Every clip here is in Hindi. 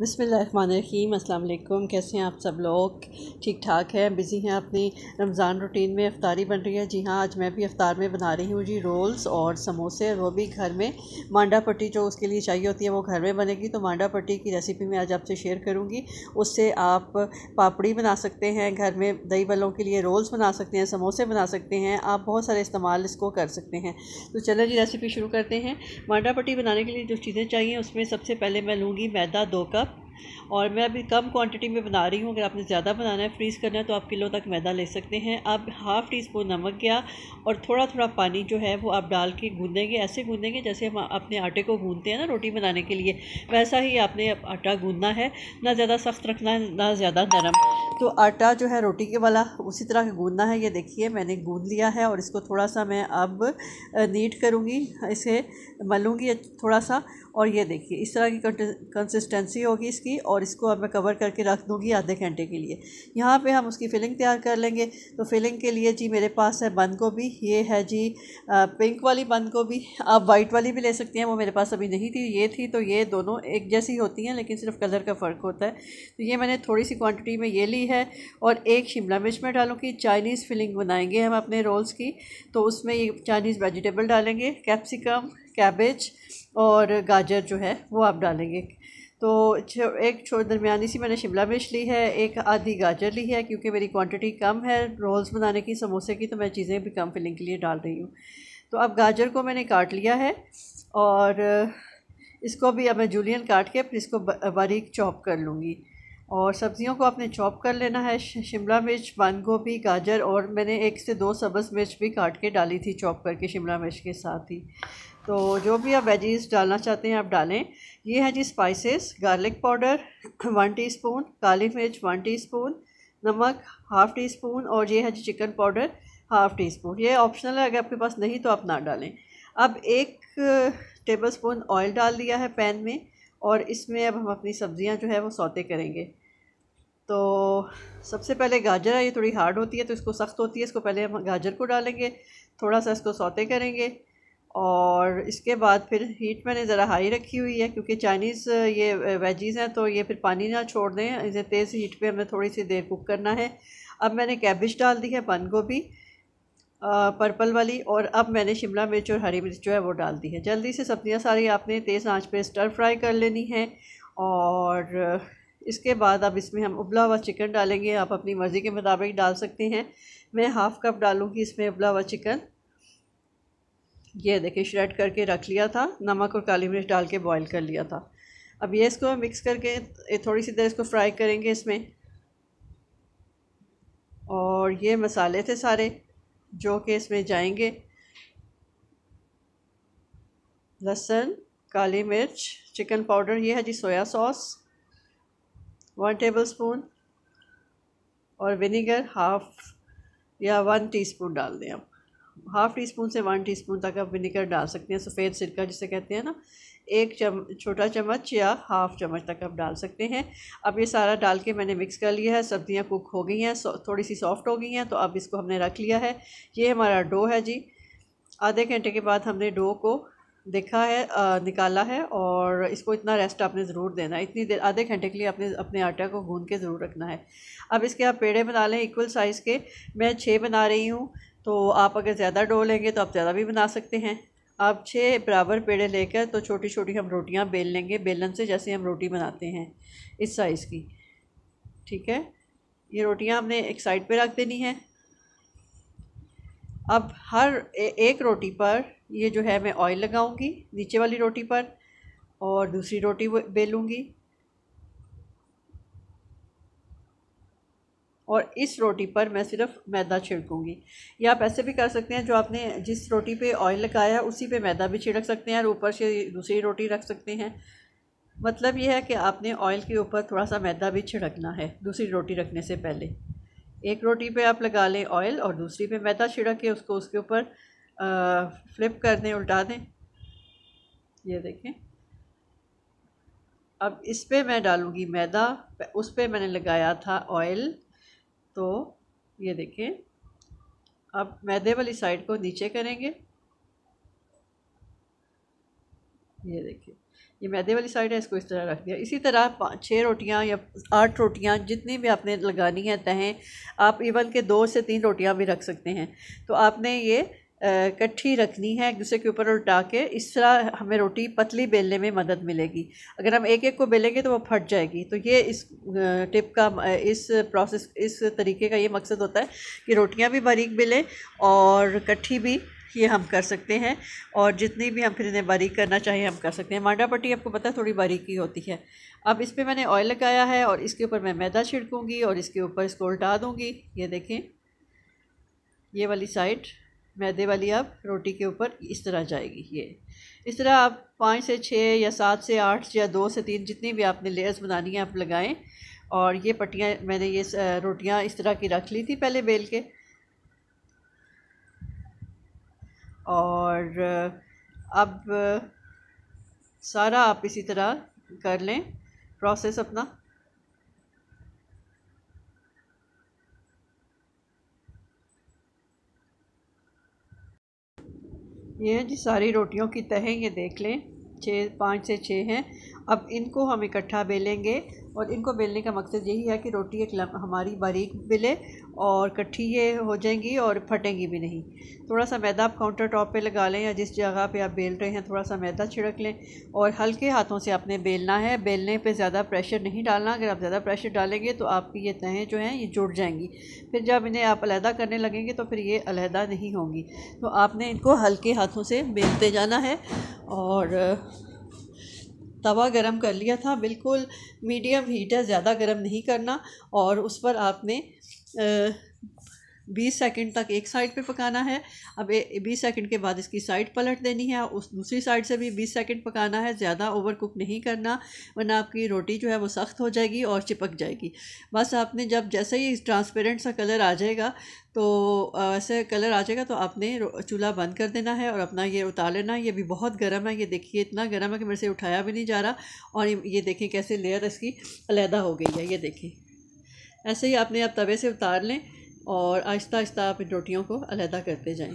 बसमीम अल्लाम कैसे हैं आप सब लोग ठीक ठाक हैं बिज़ी हैं अपनी रमज़ान रूटीन में अफ्तारी बन रही है जी हाँ आज मैं भी अफ्तार में बना रही हूँ जी रोल्स और समोसे वो भी घर में मांडा पट्टी जो उसके लिए चाहिए होती है वो घर में बनेगी तो मांडा पट्टी की रेसिपी मैं आज आपसे शेयर करूँगी उससे आप पापड़ी बना सकते हैं घर में दही बलों के लिए रोल्स बना सकते हैं समोसे बना सकते हैं आप बहुत सारे इस्तेमाल इसको कर सकते हैं तो चलो जी रेसिपी शुरू करते हैं मांडा पट्टी बनाने के लिए जो चीज़ें चाहिए उसमें सबसे पहले मैं लूँगी मैदा दो कप और मैं अभी कम क्वांटिटी में बना रही हूँ अगर आपने ज़्यादा बनाना है फ्रीज़ करना है तो आप किलो तक मैदा ले सकते हैं अब हाफ़ टी स्पून नमक गया और थोड़ा थोड़ा पानी जो है वो आप डाल के गूँधेंगे ऐसे गूँधेंगे जैसे हम अपने आटे को गूँधते हैं ना रोटी बनाने के लिए वैसा ही आपने आटा गूँधना है ना ज़्यादा सख्त रखना है ना ज़्यादा नरम तो आटा जो है रोटी के वाला उसी तरह गूँधना है ये देखिए मैंने गूँध लिया है और इसको थोड़ा सा मैं अब नीट करूँगी इसे मलूँगी थोड़ा सा और ये देखिए इस तरह की कंसिस्टेंसी होगी इसकी और इसको अब मैं कवर करके रख दूँगी आधे घंटे के लिए यहाँ पे हम उसकी फिलिंग तैयार कर लेंगे तो फिलिंग के लिए जी मेरे पास है बंद गोभी ये है जी पिंक वाली बंद गोभी आप वाइट वाली भी ले सकती हैं वो मेरे पास अभी नहीं थी ये थी तो ये दोनों एक जैसी होती हैं लेकिन सिर्फ कलर का फ़र्क होता है तो ये मैंने थोड़ी सी क्वान्टिटी में ये ली है और एक शिमला मिर्च में कि चाइनीज़ फिलिंग बनाएंगे हम अपने रोल्स की तो उसमें ये चाइनीज़ वेजिटेबल डालेंगे कैप्सिकम कैबेज और गाजर जो है वो आप डालेंगे तो एक छोटी दरमियानी सी मैंने शिमला मिर्च ली है एक आधी गाजर ली है क्योंकि मेरी क्वांटिटी कम है रोल्स बनाने की समोसे की तो मैं चीज़ें भी कम फिलिंग के लिए डाल रही हूँ तो अब गाजर को मैंने काट लिया है और इसको भी अब मैं जूलियन काट के फिर इसको बारीक चॉप कर लूँगी और सब्ज़ियों को आपने चॉप कर लेना है शिमला मिर्च बंद गोभी गाजर और मैंने एक से दो सब्ज़ मिर्च भी काट के डाली थी चॉप करके शिमला मिर्च के साथ ही तो जो भी आप वेजीज डालना चाहते हैं आप डालें ये है जी spices garlic powder one teaspoon काली मिर्च वन टीस्पून नमक हाफ़ टी स्पून और ये है जी chicken powder half teaspoon ये ऑप्शनल है अगर आपके पास नहीं तो आप ना डालें अब एक टेबल स्पून ऑयल डाल दिया है पैन में और इसमें अब हम अपनी सब्ज़ियाँ जो है वो सौते करेंगे तो सबसे पहले गाजर है ये थोड़ी हार्ड होती है तो इसको सख्त होती है इसको पहले हम गाजर को डालेंगे थोड़ा सा इसको सौते करेंगे और इसके बाद फिर हीट मैंने ज़रा हाई रखी हुई है क्योंकि चाइनीज़ ये वेजीज़ हैं तो ये फिर पानी ना छोड़ दें इसे तेज़ हीट पे हमें थोड़ी सी देर कुक करना है अब मैंने कैबिज डाल दी है बंद गोभी पर्पल वाली और अब मैंने शिमला मिर्च और हरी मिर्च जो है वो डाल दी है जल्दी से सब्ज़ियाँ सारी आपने तेज़ आँच पे स्टर फ्राई कर लेनी है और इसके बाद अब इसमें हम उबला हुआ चिकन डालेंगे आप अपनी मर्ज़ी के मुताबिक डाल सकते हैं मैं हाफ़ कप डालूँगी इसमें उबला हुआ चिकन ये देखिए श्रेड करके रख लिया था नमक और काली मिर्च डाल के बॉईल कर लिया था अब ये इसको मिक्स करके थोड़ी सी देर इसको फ्राई करेंगे इसमें और ये मसाले थे सारे जो कि इसमें जाएंगे लहसुन काली मिर्च चिकन पाउडर ये है जी soya sauce one tablespoon और विनीगर हाफ या वन टीस्पून डाल दें आप हाफ़ टी स्पून से वन टीस्पून तक आप विनेगर डाल सकते हैं सफ़ेद सिरका जिसे कहते हैं ना एक चम छोटा चम्मच या हाफ़ चम्मच तक आप डाल सकते हैं अब ये सारा डाल के मैंने मिक्स कर लिया है सब्ज़ियाँ कुक हो गई हैं थोड़ी सी सॉफ्ट हो गई हैं तो अब इसको हमने रख लिया है ये हमारा डो है जी आधे घंटे के बाद हमने डो को देखा है आ, निकाला है और इसको इतना रेस्ट आपने ज़रूर देना है इतनी देर आधे घंटे के लिए अपने अपने आटा को गूंद के ज़रूर रखना है अब इसके आप पेड़े बना लें इक्वल साइज़ के मैं छः बना रही हूँ तो आप अगर ज़्यादा डो लेंगे तो आप ज़्यादा भी बना सकते हैं आप छः बराबर पेड़े लेकर तो छोटी छोटी हम रोटियां बेल लेंगे बेलन से जैसे हम रोटी बनाते हैं इस साइज़ की ठीक है ये रोटियां हमने एक साइड पे रख देनी है अब हर ए, एक रोटी पर ये जो है मैं ऑयल लगाऊंगी नीचे वाली रोटी पर और दूसरी रोटी बेलूँगी और इस रोटी पर मैं सिर्फ मैदा छिड़कूँगी या आप ऐसे भी कर सकते हैं जो आपने जिस रोटी पे ऑयल लगाया है उसी पे मैदा भी छिड़क सकते हैं और ऊपर से दूसरी रोटी रख सकते हैं मतलब यह है कि आपने ऑयल के ऊपर थोड़ा सा मैदा भी छिड़कना है दूसरी रोटी रखने से पहले एक रोटी पे आप लगा लें ऑयल और दूसरी पे मैदा छिड़क के उसको उसके ऊपर फ्लिप कर दें उल्टा दें ये देखें अब इस पर मैं डालूँगी मैदा उस पर मैंने लगाया था ऑयल तो ये देखें अब मैदे वाली साइड को नीचे करेंगे ये देखिए ये मैदे वाली साइड है इसको इस तरह रख दिया इसी तरह पाँच छः रोटियां या आठ रोटियां जितनी भी आपने लगानी है तहें आप इवन के दो से तीन रोटियां भी रख सकते हैं तो आपने ये कट्ठी रखनी है एक दूसरे के ऊपर उल्टा के इस तरह हमें रोटी पतली बेलने में मदद मिलेगी अगर हम एक एक को बेलेंगे तो वो फट जाएगी तो ये इस टिप का इस प्रोसेस इस तरीके का ये मकसद होता है कि रोटियां भी बारीक बेलें और कट्ठी भी ये हम कर सकते हैं और जितनी भी हम फिर इन्हें बारीक करना चाहिए हम कर सकते हैं मांडा पट्टी आपको पता है थोड़ी बारीकी होती है अब इस पर मैंने ऑयल लगाया है और इसके ऊपर मैं मैदा छिड़कूँगी और इसके ऊपर इसको उल्टा दूँगी ये देखें ये वाली साइड मैदे वाली आप रोटी के ऊपर इस तरह जाएगी ये इस तरह आप पाँच से छः या सात से आठ या दो से तीन जितनी भी आपने लेयर्स बनानी है आप लगाएं और ये पट्टियाँ मैंने ये रोटियाँ इस तरह की रख ली थी पहले बेल के और अब सारा आप इसी तरह कर लें प्रोसेस अपना ये जी सारी रोटियों की तह ये देख लें छः पाँच से छः हैं अब इनको हम इकट्ठा बेलेंगे और इनको बेलने का मकसद यही है कि रोटी एक हमारी बारीक बेले और इकट्ठी ये हो जाएंगी और फटेंगी भी नहीं थोड़ा सा मैदा आप काउंटर टॉप पर लगा लें या जिस जगह पर आप बेल रहे हैं थोड़ा सा मैदा छिड़क लें और हल्के हाथों से आपने बेलना है बेलने पर ज़्यादा प्रेशर नहीं डालना अगर आप ज़्यादा प्रेशर डालेंगे तो आपकी ये तहें जो हैं ये जुड़ जाएंगी फिर जब इन्हें आप अलहदा करने लगेंगे तो फिर ये अलहदा नहीं होंगी तो आपने इनको हल्के हाथों से बेलते जाना है और तवा गरम कर लिया था बिल्कुल मीडियम हीट है ज़्यादा गरम नहीं करना और उस पर आपने बीस सेकंड तक एक साइड पे पकाना है अब बीस सेकंड के बाद इसकी साइड पलट देनी है उस दूसरी साइड से भी बीस सेकंड पकाना है ज़्यादा ओवर कुक नहीं करना वरना आपकी रोटी जो है वो सख्त हो जाएगी और चिपक जाएगी बस आपने जब जैसे ही ट्रांसपेरेंट सा कलर आ जाएगा तो ऐसे कलर आ जाएगा तो आपने चूल्हा बंद कर देना है और अपना ये उतार लेना ये भी बहुत गर्म है ये देखिए इतना गर्म है कि मेरे से उठाया भी नहीं जा रहा और ये देखें कैसे लेयर इसकी अलहदा हो गई है ये देखें ऐसे ही आपने आप तवे से उतार लें और आहिस्ता आहिस्ता आप इन रोटियों को अलहदा करते जाएं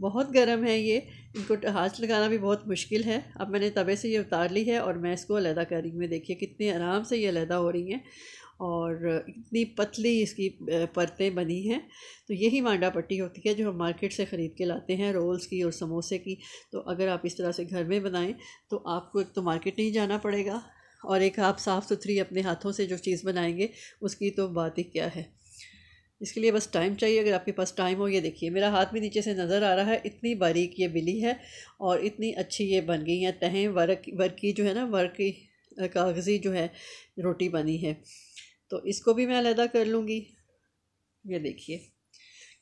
बहुत गर्म है ये इनको हाथ लगाना भी बहुत मुश्किल है अब मैंने तवे से ये उतार ली है और मैं इसको अलहदा कर रही हूँ देखिए कितने आराम से ये अलहदा हो रही हैं और इतनी पतली इसकी परतें बनी हैं तो यही मांडा पट्टी होती है जो हम मार्केट से ख़रीद के लाते हैं रोल्स की और समोसे की तो अगर आप इस तरह से घर में बनाएं तो आपको एक तो मार्केट नहीं जाना पड़ेगा और एक आप साफ़ सुथरी अपने हाथों से जो चीज़ बनाएंगे उसकी तो बात ही क्या है इसके लिए बस टाइम चाहिए अगर आपके पास टाइम हो ये देखिए मेरा हाथ भी नीचे से नज़र आ रहा है इतनी बारीक ये बिली है और इतनी अच्छी ये बन गई है तहें वर्क वर्क की जो है ना वर्क की कागज़ी जो है रोटी बनी है तो इसको भी मैं अलहदा कर लूँगी ये देखिए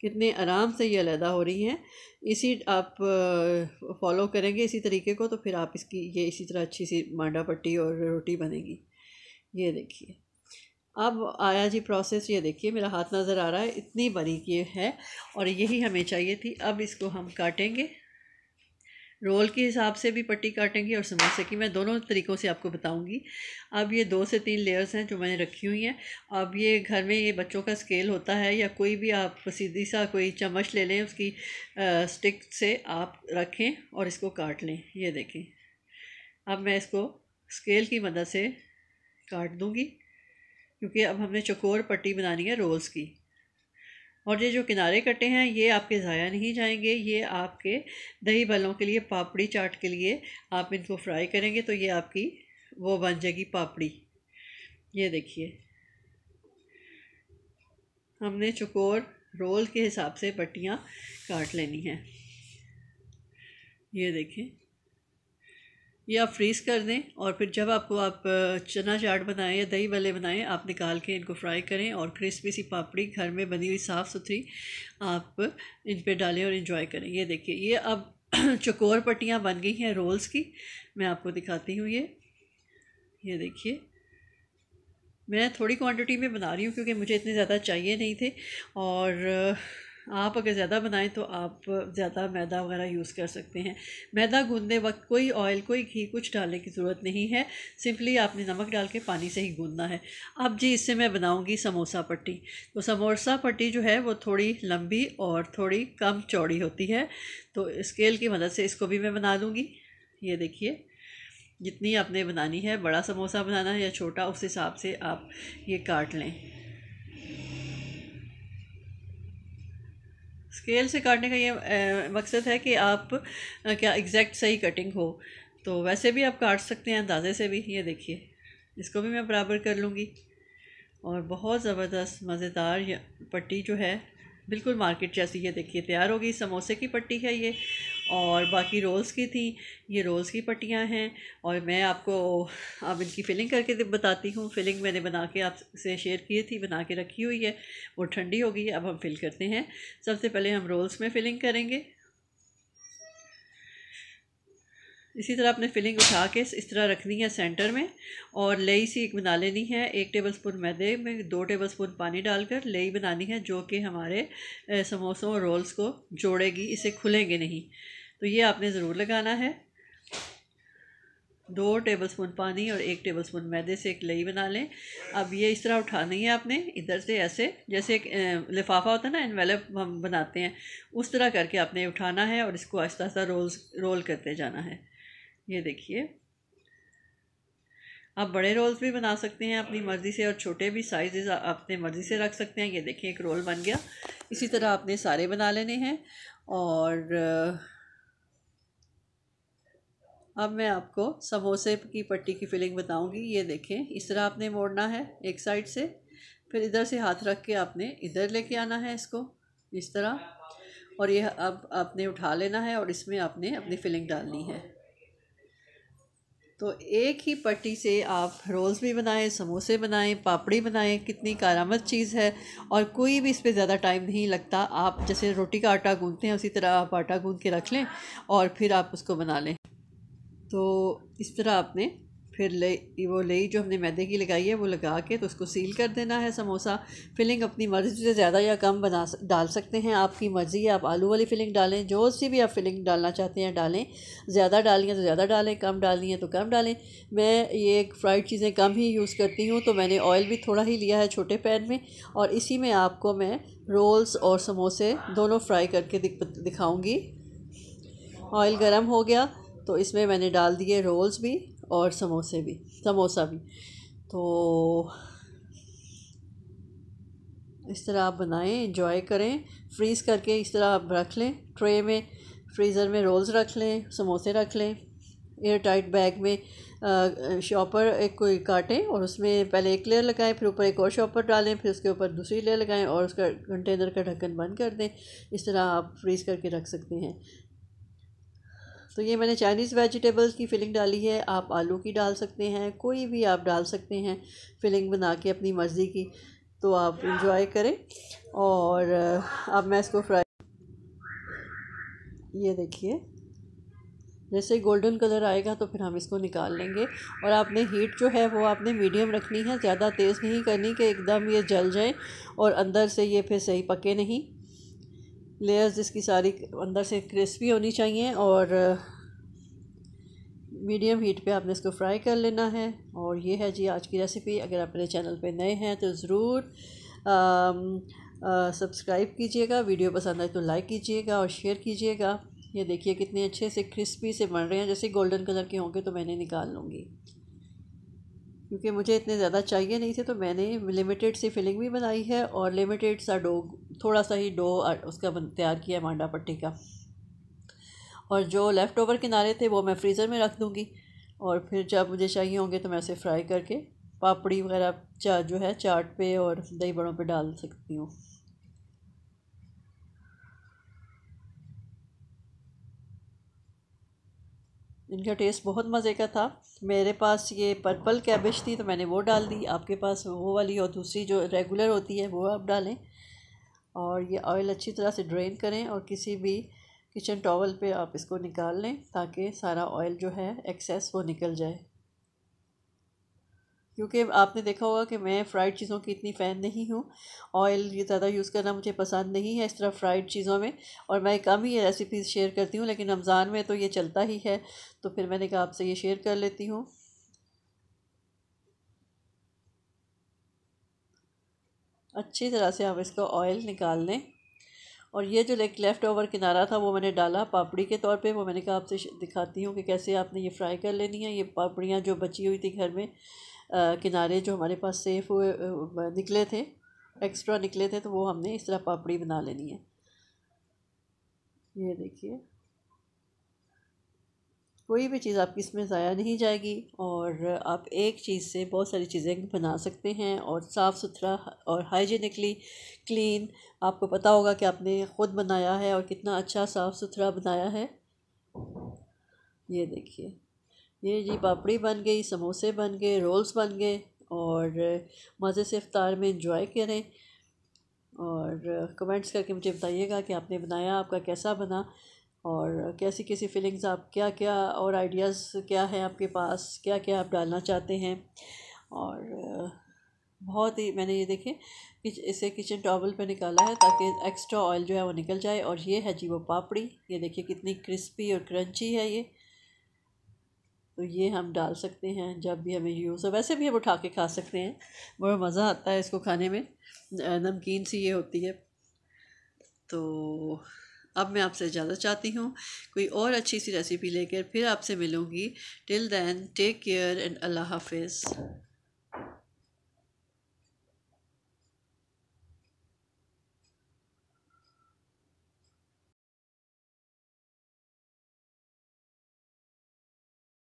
कितने आराम से ये अलहदा हो रही हैं इसी आप फॉलो करेंगे इसी तरीके को तो फिर आप इसकी ये इसी तरह अच्छी सी मांडा पट्टी और रोटी बनेगी ये देखिए अब आया जी प्रोसेस ये देखिए मेरा हाथ नज़र आ रहा है इतनी बारीक ये है और यही हमें चाहिए थी अब इसको हम काटेंगे रोल के हिसाब से भी पट्टी काटेंगे और समोसे की मैं दोनों तरीक़ों से आपको बताऊंगी अब ये दो से तीन लेयर्स हैं जो मैंने रखी हुई हैं अब ये घर में ये बच्चों का स्केल होता है या कोई भी आप सीधी सा कोई चम्मच ले लें उसकी आ, स्टिक से आप रखें और इसको काट लें ये देखें अब मैं इसको स्केल की मदद से काट दूँगी क्योंकि अब हमने चकोर पट्टी बनानी है रोल्स की और ये जो किनारे कटे हैं ये आपके ज़ाया नहीं जाएंगे ये आपके दही भलों के लिए पापड़ी चाट के लिए आप इनको फ्राई करेंगे तो ये आपकी वो बन जाएगी पापड़ी ये देखिए हमने चकोर रोल के हिसाब से पट्टियाँ काट लेनी है ये देखें ये आप फ्रीज़ कर दें और फिर जब आपको आप चना चाट बनाएं या दही भले बनाएं आप निकाल के इनको फ्राई करें और क्रिस्पी सी पापड़ी घर में बनी हुई साफ़ सुथरी आप इन पर डालें और इन्जॉय करें ये देखिए ये अब चकोर पट्टियाँ बन गई हैं रोल्स की मैं आपको दिखाती हूँ ये ये देखिए मैं थोड़ी क्वांटिटी में बना रही हूँ क्योंकि मुझे इतने ज़्यादा चाहिए नहीं थे और आप अगर ज़्यादा बनाएं तो आप ज़्यादा मैदा वगैरह यूज़ कर सकते हैं मैदा गूंदने वक्त कोई ऑयल कोई घी कुछ डालने की ज़रूरत नहीं है सिंपली आपने नमक डाल के पानी से ही गूंदना है अब जी इससे मैं बनाऊँगी समोसा पट्टी तो समोसा पट्टी जो है वो थोड़ी लंबी और थोड़ी कम चौड़ी होती है तो स्केल की मदद से इसको भी मैं बना लूँगी ये देखिए जितनी आपने बनानी है बड़ा समोसा बनाना है या छोटा उस हिसाब से आप ये काट लें स्केल से काटने का ये मकसद है कि आप क्या एग्जैक्ट सही कटिंग हो तो वैसे भी आप काट सकते हैं अंदाजे से भी ये देखिए इसको भी मैं बराबर कर लूँगी और बहुत ज़बरदस्त मज़ेदार पट्टी जो है बिल्कुल मार्केट जैसी ये देखिए तैयार होगी समोसे की पट्टी है ये और बाकी रोल्स की थी ये रोल्स की पट्टियाँ हैं और मैं आपको अब इनकी फ़िलिंग करके बताती हूँ फ़िलिंग मैंने बना के आपसे शेयर की थी बना के रखी हुई है वो ठंडी होगी अब हम फिल करते हैं सबसे पहले हम रोल्स में फ़िलिंग करेंगे इसी तरह आपने फिलिंग उठा के इस तरह रखनी है सेंटर में और लई सी एक बना लेनी है एक टेबल स्पून मैदे में दो टेबल स्पून पानी डालकर लई बनानी है जो कि हमारे समोसों और रोल्स को जोड़ेगी इसे खुलेंगे नहीं तो ये आपने ज़रूर लगाना है दो टेबल स्पून पानी और एक टेबल स्पून मैदे से एक लई बना लें अब ये इस तरह उठानी है आपने इधर से ऐसे जैसे एक लिफाफा होता है ना इनवेलप हम बनाते हैं उस तरह करके आपने उठाना है और इसको आहिस्ता आहिस्ता रोल रोल करते जाना है ये देखिए आप बड़े रोल्स भी बना सकते हैं अपनी मर्ज़ी से और छोटे भी साइजेस अपने मर्ज़ी से रख सकते हैं ये देखिए एक रोल बन गया इसी तरह आपने सारे बना लेने हैं और अब मैं आपको समोसे की पट्टी की फिलिंग बताऊंगी ये देखें इस तरह आपने मोड़ना है एक साइड से फिर इधर से हाथ रख के आपने इधर लेके आना है इसको इस तरह और ये अब आपने उठा लेना है और इसमें आपने अपनी फिलिंग डालनी है तो एक ही पट्टी से आप रोल्स भी बनाएं समोसे बनाएं पापड़ी बनाएं कितनी कारामद चीज़ है और कोई भी इस पर ज़्यादा टाइम नहीं लगता आप जैसे रोटी का आटा गूंदते हैं उसी तरह आप आटा गूंद के रख लें और फिर आप उसको बना लें तो इस तरह आपने फिर ले वो लई जो हमने मैदे की लगाई है वो लगा के तो उसको सील कर देना है समोसा फिलिंग अपनी मर्ज़ी से ज़्यादा या कम बना डाल सकते हैं आपकी मर्ज़ी है आप आलू वाली फिलिंग डालें जो सी भी आप फिलिंग डालना चाहते हैं डालें ज़्यादा डालनी है तो ज़्यादा डालें कम डालनी है तो कम डालें मैं ये फ्राइड चीज़ें कम ही यूज़ करती हूँ तो मैंने ऑयल भी थोड़ा ही लिया है छोटे पैन में और इसी में आपको मैं रोल्स और समोसे दोनों फ्राई करके दिखाऊँगी ऑयल गर्म हो गया तो इसमें मैंने डाल दिए रोल्स भी और समोसे भी समोसा भी तो इस तरह आप बनाएं इंजॉय करें फ्रीज़ करके इस तरह आप रख लें ट्रे में फ्रीज़र में रोल्स रख लें समोसे रख लें एयर टाइट बैग में शॉपर एक कोई काटें और उसमें पहले एक लेयर लगाएं फिर ऊपर एक और शॉपर डालें फिर उसके ऊपर दूसरी लेयर लगाएं और उसका कंटेनर का ढक्कन बंद कर दें इस तरह आप फ्रीज़ करके रख सकते हैं तो ये मैंने चाइनीज़ वेजिटेबल्स की फिलिंग डाली है आप आलू की डाल सकते हैं कोई भी आप डाल सकते हैं फिलिंग बना के अपनी मर्ज़ी की तो आप इंजॉय करें और अब मैं इसको फ्राई ये देखिए जैसे गोल्डन कलर आएगा तो फिर हम इसको निकाल लेंगे और आपने हीट जो है वो आपने मीडियम रखनी है ज़्यादा तेज़ नहीं करनी कि एकदम ये जल जाए और अंदर से ये फिर सही पके नहीं लेयर्स इसकी सारी अंदर से क्रिस्पी होनी चाहिए और मीडियम हीट पे आपने इसको फ्राई कर लेना है और ये है जी आज की रेसिपी अगर आप मेरे चैनल पे नए हैं तो ज़रूर सब्सक्राइब कीजिएगा वीडियो पसंद आए तो लाइक कीजिएगा और शेयर कीजिएगा ये देखिए कितने अच्छे से क्रिस्पी से बन रहे हैं जैसे गोल्डन कलर के होंगे तो मैंने निकाल लूँगी क्योंकि मुझे इतने ज़्यादा चाहिए नहीं थे तो मैंने लिमिटेड सी फिलिंग भी बनाई है और लिमिटेड सा डो थोड़ा सा ही डो उसका तैयार किया है मांडा पट्टी का और जो लेफ़्ट ओवर किनारे थे वो मैं फ्रीज़र में रख दूँगी और फिर जब मुझे चाहिए होंगे तो मैं उसे फ्राई करके पापड़ी वगैरह चा जो है चाट पे और दही बड़ों पे डाल सकती हूँ इनका टेस्ट बहुत मज़े का था मेरे पास ये पर्पल कैबेज थी तो मैंने वो डाल दी आपके पास वो वाली और दूसरी जो रेगुलर होती है वो आप डालें और ये ऑयल अच्छी तरह से ड्रेन करें और किसी भी किचन टॉवल पे आप इसको निकाल लें ताकि सारा ऑयल जो है एक्सेस वो निकल जाए क्योंकि आपने देखा होगा कि मैं फ्राइड चीज़ों की इतनी फ़ैन नहीं हूँ ऑयल ये ज़्यादा यूज़ करना मुझे पसंद नहीं है इस तरह फ्राइड चीज़ों में और मैं कम ही रेसिपीज़ शेयर करती हूँ लेकिन रमज़ान में तो ये चलता ही है तो फिर मैंने कहा आपसे ये शेयर कर लेती हूँ अच्छी तरह से हम इसको ऑयल निकाल लें और ये जो लेक लेफ़्ट ओवर किनारा था वो मैंने डाला पापड़ी के तौर पे वो मैंने कहा आपसे दिखाती हूँ कि कैसे आपने ये फ्राई कर लेनी है ये पापड़ियाँ जो बची हुई थी घर में किनारे जो हमारे पास सेफ हुए निकले थे एक्स्ट्रा निकले थे तो वो हमने इस तरह पापड़ी बना लेनी है ये देखिए कोई भी चीज़ आपकी इसमें ज़ाया नहीं जाएगी और आप एक चीज़ से बहुत सारी चीज़ें बना सकते हैं और साफ़ सुथरा और हाइजीनिकली क्लीन आपको पता होगा कि आपने ख़ुद बनाया है और कितना अच्छा साफ़ सुथरा बनाया है ये देखिए ये जी पापड़ी बन गई समोसे बन गए रोल्स बन गए और मज़े से अफ्तार में इंजॉय करें और कमेंट्स करके मुझे बताइएगा कि आपने बनाया आपका कैसा बना और कैसी कैसी फीलिंग्स आप क्या क्या और आइडियाज़ क्या है आपके पास क्या क्या आप डालना चाहते हैं और बहुत ही मैंने ये देखे कि इसे किचन टॉवल पे निकाला है ताकि एक्स्ट्रा ऑयल जो है वो निकल जाए और ये है जी वो पापड़ी ये देखिए कितनी क्रिस्पी और क्रंची है ये तो ये हम डाल सकते हैं जब भी हमें यूज़ हो वैसे भी हम उठा के खा सकते हैं बड़ा मज़ा आता है इसको खाने में नमकीन सी ये होती है तो अब मैं आपसे इजाज़त चाहती हूँ कोई और अच्छी सी रेसिपी लेकर फिर आपसे मिलूँगी till then take care and अल्लाह हाफिज़